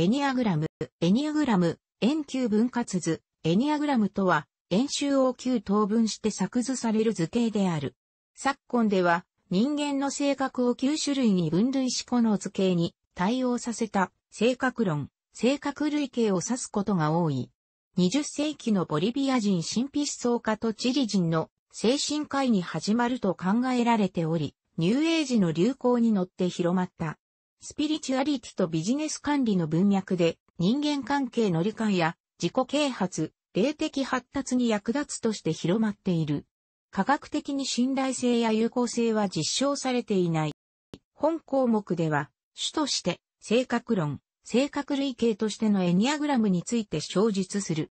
エニアグラム、エニアグラム、円球分割図、エニアグラムとは、円周を9等分して作図される図形である。昨今では、人間の性格を9種類に分類しこの図形に対応させた性格論、性格類型を指すことが多い。20世紀のボリビア人神秘思想家とチリ人の精神科医に始まると考えられており、ニューエイジの流行に乗って広まった。スピリチュアリティとビジネス管理の文脈で人間関係の理解や自己啓発、霊的発達に役立つとして広まっている。科学的に信頼性や有効性は実証されていない。本項目では、主として性格論、性格類型としてのエニアグラムについて詳述する。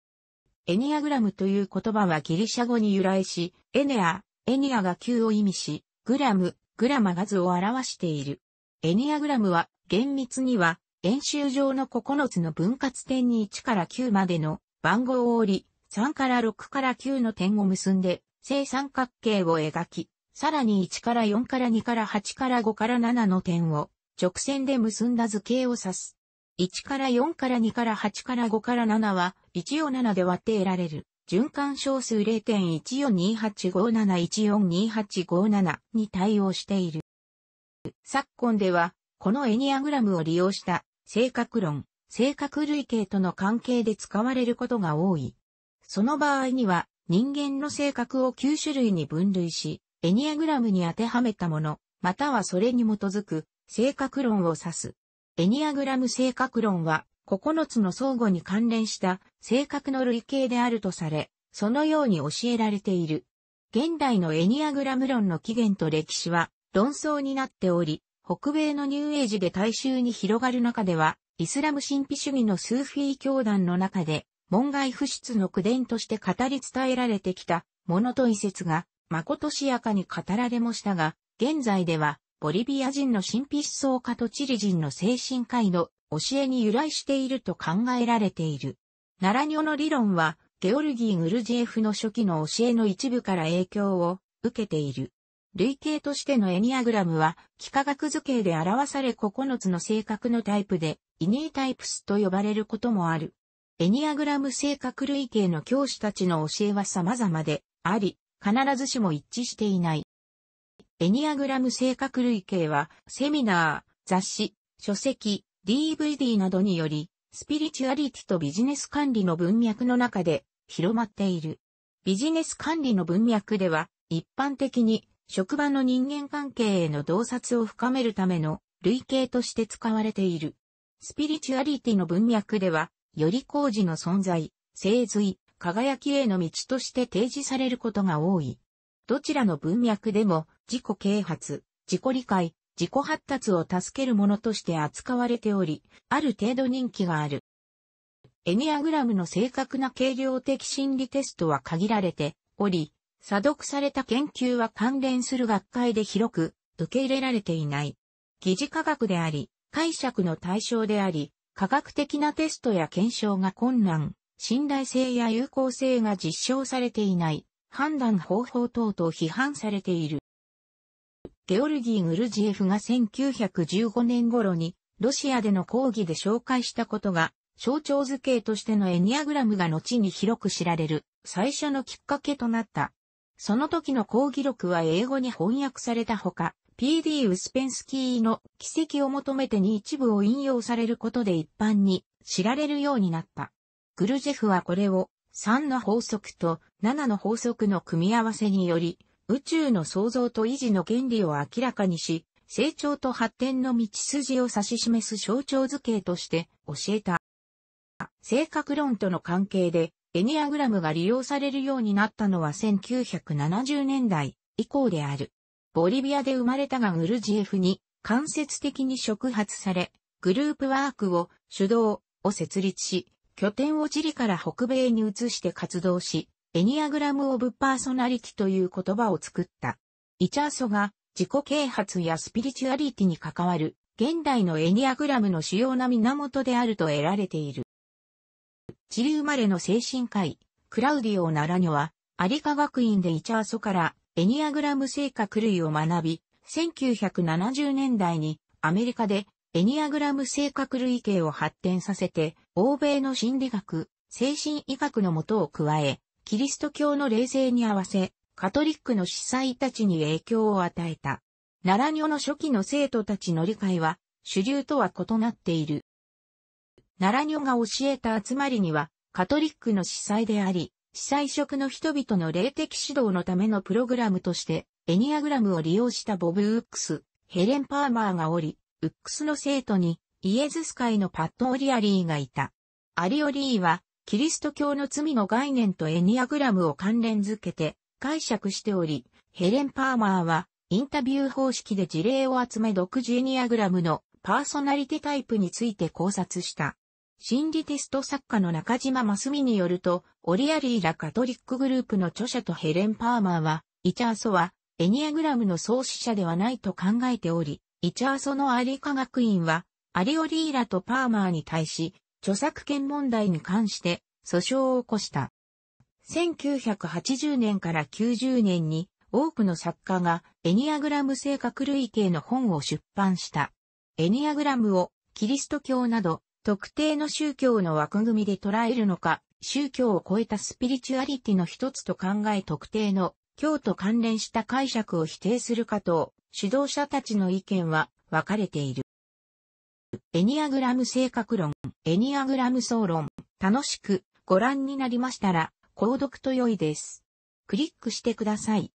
エニアグラムという言葉はギリシャ語に由来し、エネア、エニアが9を意味し、グラム、グラマが図を表している。エニアグラムは厳密には演習上の9つの分割点に1から9までの番号を折り、3から6から9の点を結んで正三角形を描き、さらに1から4から2から8から5から7の点を直線で結んだ図形を指す。1から4から2から8から5から7は1を7で割って得られる。循環小数0.1428571428577に対応している。昨今では、このエニアグラムを利用した性格論、性格類型との関係で使われることが多い。その場合には、人間の性格を9種類に分類し、エニアグラムに当てはめたもの、またはそれに基づく性格論を指す。エニアグラム性格論は、9つの相互に関連した性格の類型であるとされ、そのように教えられている。現代のエニアグラム論の起源と歴史は論争になっており、北米のニューエイジで大衆に広がる中では、イスラム神秘主義のスーフィー教団の中で、門外不出の口伝として語り伝えられてきた、ものと一説が、まことしやかに語られましたが、現在では、ボリビア人の神秘思想家とチリ人の精神科医の教えに由来していると考えられている。ナラニョの理論は、ゲオルギー・グルジエフの初期の教えの一部から影響を受けている。類型としてのエニアグラムは、幾何学図形で表され9つの性格のタイプで、イニータイプスと呼ばれることもある。エニアグラム性格類型の教師たちの教えは様々で、あり、必ずしも一致していない。エニアグラム性格類型は、セミナー、雑誌、書籍、DVD などにより、スピリチュアリティとビジネス管理の文脈の中で広まっている。ビジネス管理の文脈では、一般的に職場の人間関係への洞察を深めるための類型として使われている。スピリチュアリティの文脈では、より工事の存在、精髄、輝きへの道として提示されることが多い。どちらの文脈でも、自己啓発、自己理解、自己発達を助けるものとして扱われており、ある程度人気がある。エニアグラムの正確な軽量的心理テストは限られており、査読された研究は関連する学会で広く受け入れられていない。疑似科学であり、解釈の対象であり、科学的なテストや検証が困難、信頼性や有効性が実証されていない、判断方法等々批判されている。ゲオルギー・グルジエフが1915年頃にロシアでの講義で紹介したことが象徴図形としてのエニアグラムが後に広く知られる最初のきっかけとなったその時の講義録は英語に翻訳されたほか、PD ウスペンスキーの奇跡を求めてに一部を引用されることで一般に知られるようになった。グルジェフはこれを3の法則と7の法則の組み合わせにより、宇宙の創造と維持の原理を明らかにし、成長と発展の道筋を指し示す象徴図形として教えた。性格論との関係で、エニアグラムが利用されるようになったのは1970年代以降である。ボリビアで生まれたがグルジエフに間接的に触発され、グループワークを主導を設立し、拠点をチリから北米に移して活動し、エニアグラム・オブ・パーソナリティという言葉を作った。イチャーソが自己啓発やスピリチュアリティに関わる現代のエニアグラムの主要な源であると得られている。チリ生まれの精神科医、クラウディオ・ナラニョは、アリ科学院でイチャーソからエニアグラム性格類を学び、1970年代にアメリカでエニアグラム性格類系を発展させて、欧米の心理学、精神医学のもとを加え、キリスト教の霊性に合わせ、カトリックの司祭たちに影響を与えた。ナラニョの初期の生徒たちの理解は、主流とは異なっている。奈良女が教えた集まりには、カトリックの司祭であり、司祭職の人々の霊的指導のためのプログラムとして、エニアグラムを利用したボブ・ウックス、ヘレン・パーマーがおり、ウックスの生徒に、イエズス会のパット・オリアリーがいた。アリオリーは、キリスト教の罪の概念とエニアグラムを関連づけて解釈しており、ヘレン・パーマーはインタビュー方式で事例を集め独自エニアグラムのパーソナリティタイプについて考察した。心理テスト作家の中島真澄によると、オリアリーラカトリックグループの著者とヘレン・パーマーは、イチャーソは、エニアグラムの創始者ではないと考えており、イチャーソのアリ科学院は、アリオリーラとパーマーに対し、著作権問題に関して訴訟を起こした。1980年から90年に多くの作家がエニアグラム性格類型の本を出版した。エニアグラムをキリスト教など特定の宗教の枠組みで捉えるのか、宗教を超えたスピリチュアリティの一つと考え特定の教と関連した解釈を否定するかと、指導者たちの意見は分かれている。エニアグラム性格論、エニアグラム総論、楽しくご覧になりましたら、購読と良いです。クリックしてください。